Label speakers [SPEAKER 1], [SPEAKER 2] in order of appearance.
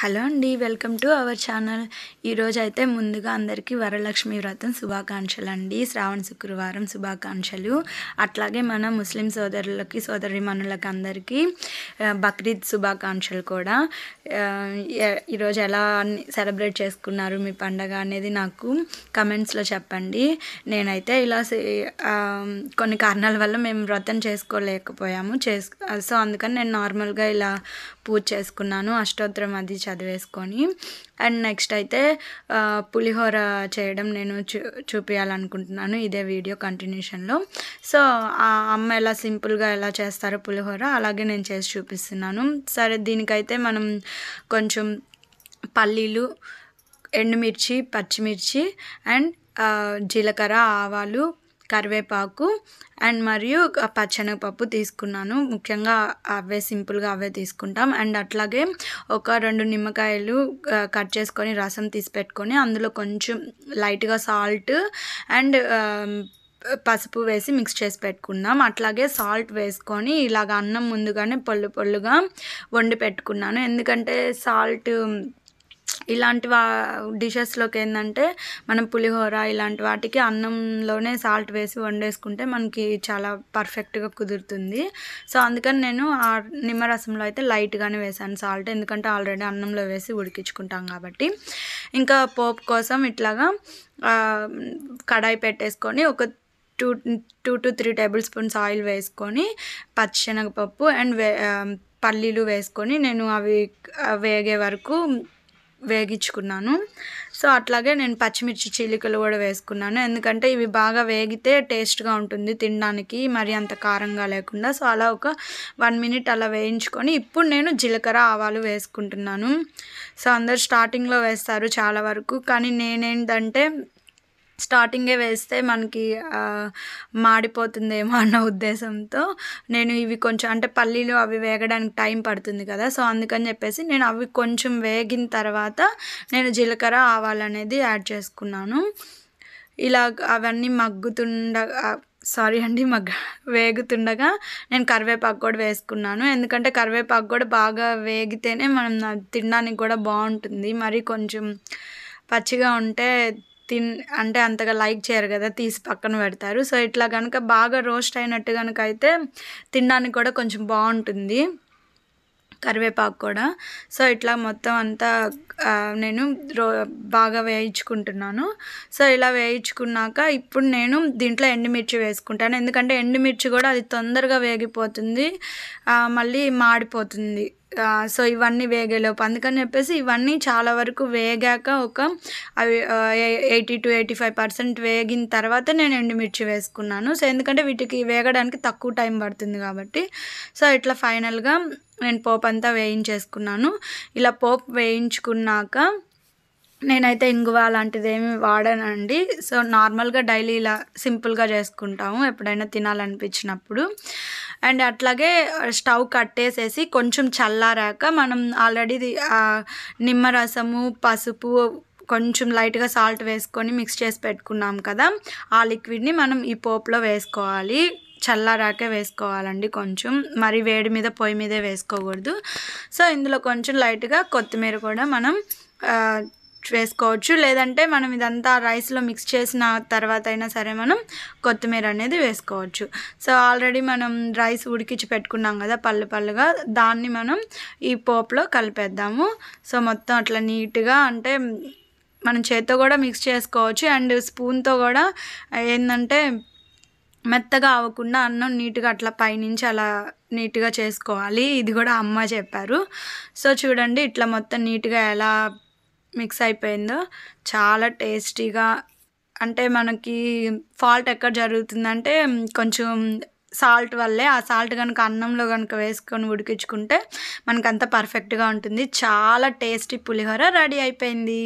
[SPEAKER 1] hello అండి welcome to our channel ఈరోజు అయితే ముందుగా అందరికీ వరలక్ష్మి వ్రతం శుభాకాంక్షలు అండి శ్రావణ శుక్రవారం శుభాకాంక్షలు అట్లాగే మన ముస్లిం సోదరులకి సోదరి మనులకి అందరికీ బక్రీద్ శుభాకాంక్షలు కూడా ఈరోజు ఎలా సెలబ్రేట్ చేసుకున్నారు మీ పండగ అనేది నాకు కమెంట్స్లో చెప్పండి నేనైతే ఇలా కొన్ని కారణాల వల్ల మేము వ్రతం చేసుకోలేకపోయాము చేసు సో అందుకని నేను నార్మల్గా ఇలా పూజ చేసుకున్నాను అష్టోత్తరం అది చదివేసుకొని అండ్ నెక్స్ట్ అయితే పులిహోర చేయడం నేను చూ చూపించాలనుకుంటున్నాను ఇదే వీడియో కంటిన్యూషన్లో సో ఆ అమ్మ ఎలా సింపుల్గా ఎలా చేస్తారో పులిహోర అలాగే నేను చేసి చూపిస్తున్నాను సరే దీనికైతే మనం కొంచెం పల్లీలు ఎండుమిర్చి పచ్చిమిర్చి అండ్ జీలకర్ర ఆవాలు కరివేపాకు అండ్ మరియు పచ్చనగపప్పు తీసుకున్నాను ముఖ్యంగా అవే సింపుల్గా అవే తీసుకుంటాం అండ్ అట్లాగే ఒక రెండు నిమ్మకాయలు కట్ చేసుకొని రసం తీసి పెట్టుకొని అందులో కొంచెం లైట్గా సాల్ట్ అండ్ పసుపు వేసి మిక్స్ చేసి పెట్టుకున్నాం అట్లాగే సాల్ట్ వేసుకొని ఇలాగ అన్నం ముందుగానే పొల్లు పొల్లుగా వండి పెట్టుకున్నాను ఎందుకంటే సాల్ట్ ఇలాంటి వా డిషెస్లోకి ఏంటంటే మనం పులిహోర ఇలాంటి వాటికి అన్నంలోనే సాల్ట్ వేసి వండేసుకుంటే మనకి చాలా పర్ఫెక్ట్గా కుదురుతుంది సో అందుకని నేను ఆ నిమ్మరసంలో అయితే లైట్గానే వేసాను సాల్ట్ ఎందుకంటే ఆల్రెడీ అన్నంలో వేసి ఉడికించుకుంటాం కాబట్టి ఇంకా పోపు కోసం ఇట్లాగా కడాయి పెట్టేసుకొని ఒక two two to three tablespoons oil వేసుకొని పచ్చిశనగపప్పు అండ్ పల్లీలు వేసుకొని నేను అవి వేగే వరకు వేగించుకున్నాను సో అట్లాగే నేను పచ్చిమిర్చి చీలికలు కూడా వేసుకున్నాను ఎందుకంటే ఇవి బాగా వేగితే టేస్ట్గా ఉంటుంది తినడానికి మరి అంత కారంగా లేకుండా సో అలా ఒక వన్ మినిట్ అలా వేయించుకొని ఇప్పుడు నేను జీలకర్ర ఆవాలు వేసుకుంటున్నాను సో అందరు స్టార్టింగ్లో వేస్తారు చాలా వరకు కానీ నేనేంటంటే స్టార్టింగే వేస్తే మనకి మాడిపోతుందేమో అన్న ఉద్దేశంతో నేను ఇవి కొంచెం అంటే పల్లీలు అవి వేగడానికి టైం పడుతుంది కదా సో అందుకని చెప్పేసి నేను అవి కొంచెం వేగిన తర్వాత నేను జీలకర్ర ఆవాలనేది యాడ్ చేసుకున్నాను ఇలా అవన్నీ మగ్గుతుండగా సారీ అండి మగ్గ వేగుతుండగా నేను కరివేపాకు కూడా వేసుకున్నాను ఎందుకంటే కరివేపాకు కూడా బాగా వేగితేనే మనం తినడానికి కూడా బాగుంటుంది మరి కొంచెం పచ్చిగా ఉంటే తిన్ అంటే అంతగా లైక్ చేయరు కదా తీసి పక్కన పెడతారు సో ఇట్లా కనుక బాగా రోస్ట్ అయినట్టు కనుక అయితే తినడానికి కూడా కొంచెం బాగుంటుంది కరివేపాకు కూడా సో ఇట్లా మొత్తం అంతా నేను రో బాగా వేయించుకుంటున్నాను సో ఇలా వేయించుకున్నాక ఇప్పుడు నేను దీంట్లో ఎండుమిర్చి వేసుకుంటాను ఎందుకంటే ఎండుమిర్చి కూడా అది తొందరగా వేగిపోతుంది మళ్ళీ మాడిపోతుంది సో ఇవన్నీ వేగేలోపు అందుకని చెప్పేసి ఇవన్నీ చాలా వరకు వేగాక ఒక అవి eighty to eighty five percent వేగిన తర్వాత నేను ఎండుమిర్చి వేసుకున్నాను సో ఎందుకంటే వీటికి వేగడానికి తక్కువ టైం పడుతుంది కాబట్టి సో ఇట్లా ఫైనల్గా నేను పోప్ అంతా వేయించేసుకున్నాను ఇలా పోప్ వేయించుకున్నాక నేనైతే ఇంగువ అలాంటిది ఏమి వాడానండి సో నార్మల్గా డైలీ ఇలా సింపుల్గా చేసుకుంటాము ఎప్పుడైనా తినాలనిపించినప్పుడు అండ్ అట్లాగే స్టవ్ కట్టేసేసి కొంచెం చల్లారాక మనం ఆల్రెడీ నిమ్మరసము పసుపు కొంచెం లైట్గా సాల్ట్ వేసుకొని మిక్స్ చేసి పెట్టుకున్నాం కదా ఆ లిక్విడ్ని మనం ఈ పోప్లో వేసుకోవాలి చల్లారాకే వేసుకోవాలండి కొంచెం మరి వేడి మీద పొయ్యి మీదే వేసుకోకూడదు సో ఇందులో కొంచెం లైట్గా కొత్తిమీర కూడా మనం వేసుకోవచ్చు లేదంటే మనం ఇదంతా రైస్లో మిక్స్ చేసిన తర్వాత అయినా సరే మనం కొత్తిమీర అనేది వేసుకోవచ్చు సో ఆల్రెడీ మనం రైస్ ఉడికించి పెట్టుకున్నాం కదా పళ్ళు పళ్ళుగా దాన్ని మనం ఈ పోపులో కలిపేద్దాము సో మొత్తం అట్లా నీట్గా అంటే మనం చేత్తో కూడా మిక్స్ చేసుకోవచ్చు అండ్ స్పూన్తో కూడా ఏంటంటే మెత్తగా అవ్వకుండా అన్నం నీట్గా అట్లా పైనుంచి అలా నీట్గా చేసుకోవాలి ఇది కూడా అమ్మ చెప్పారు సో చూడండి ఇట్లా మొత్తం నీట్గా ఎలా మిక్స్ అయిపోయిందో చాలా టేస్టీగా అంటే మనకి ఫాల్ట్ ఎక్కడ జరుగుతుందంటే కొంచెం సాల్ట్ వల్లే ఆ సాల్ట్ కనుక అన్నంలో కనుక వేసుకొని ఉడికించుకుంటే మనకంత పర్ఫెక్ట్గా ఉంటుంది చాలా టేస్టీ పులిహోర రెడీ అయిపోయింది